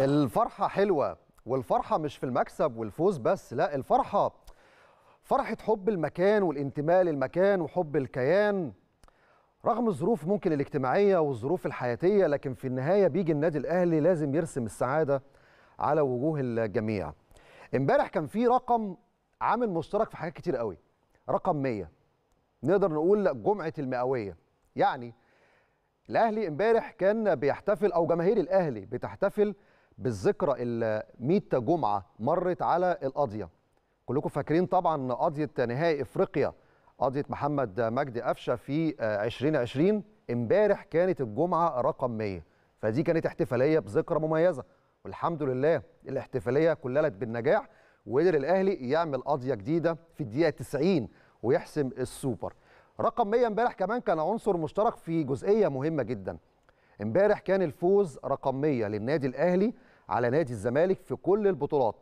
الفرحة حلوة والفرحة مش في المكسب والفوز بس لا الفرحة فرحة حب المكان والانتماء للمكان وحب الكيان رغم الظروف ممكن الاجتماعية والظروف الحياتية لكن في النهاية بيجي النادي الأهلي لازم يرسم السعادة على وجوه الجميع امبارح كان في رقم عامل مشترك في حاجات كتير قوي رقم 100 نقدر نقول جمعة المئوية يعني الأهلي امبارح كان بيحتفل أو جماهير الأهلي بتحتفل بالذكرى ال 100 جمعه مرت على القاضيه كلكم فاكرين طبعا قاضيه نهائي افريقيا قاضيه محمد مجدي قفشه في 2020 آه، امبارح كانت الجمعه رقم 100 فدي كانت احتفاليه بذكرى مميزه والحمد لله الاحتفاليه كللت بالنجاح وقدر الاهلي يعمل قضيه جديده في الدقيقه 90 ويحسم السوبر رقم 100 امبارح كمان كان عنصر مشترك في جزئيه مهمه جدا امبارح كان الفوز رقم 100 للنادي الاهلي على نادي الزمالك في كل البطولات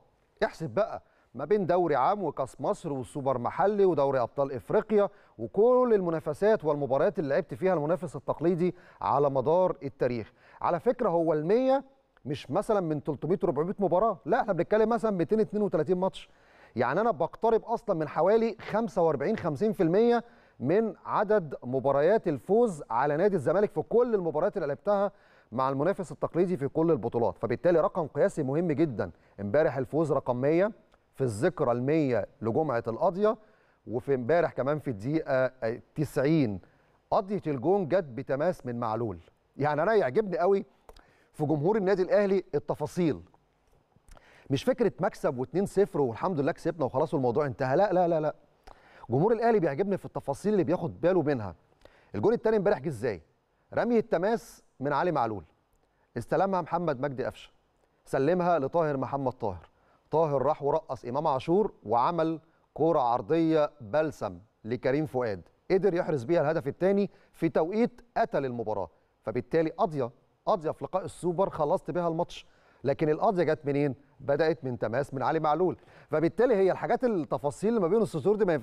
احسب بقى ما بين دوري عام وكاس مصر والسوبر محلي ودوري ابطال افريقيا وكل المنافسات والمباريات اللي لعبت فيها المنافس التقليدي على مدار التاريخ على فكره هو ال100 مش مثلا من 300 400 مباراه لا احنا بنتكلم مثلا 232 ماتش يعني انا بقترب اصلا من حوالي 45 50% من عدد مباريات الفوز على نادي الزمالك في كل المباريات اللي لعبتها مع المنافس التقليدي في كل البطولات فبالتالي رقم قياسي مهم جدا امبارح الفوز رقم 100 في الذكرى ال100 لجمعه القاضيه وفي امبارح كمان في الدقيقه 90 قضيه الجون جت بتماس من معلول يعني انا يعجبني قوي في جمهور النادي الاهلي التفاصيل مش فكره مكسب و2-0 والحمد لله كسبنا وخلاص والموضوع انتهى لا لا لا لا جمهور الاهلي بيعجبني في التفاصيل اللي بياخد باله منها الجون الثاني امبارح جه ازاي رمي التماس من علي معلول استلمها محمد مجدي قفشه سلمها لطاهر محمد طاهر طاهر راح ورقص امام عاشور وعمل كوره عرضيه بلسم لكريم فؤاد قدر يحرز بيها الهدف الثاني في توقيت قتل المباراه فبالتالي قاضيه قاضيه في لقاء السوبر خلصت بيها الماتش لكن القاضيه جت منين بدات من تماس من علي معلول فبالتالي هي الحاجات التفاصيل اللي ما بين السطور دي ما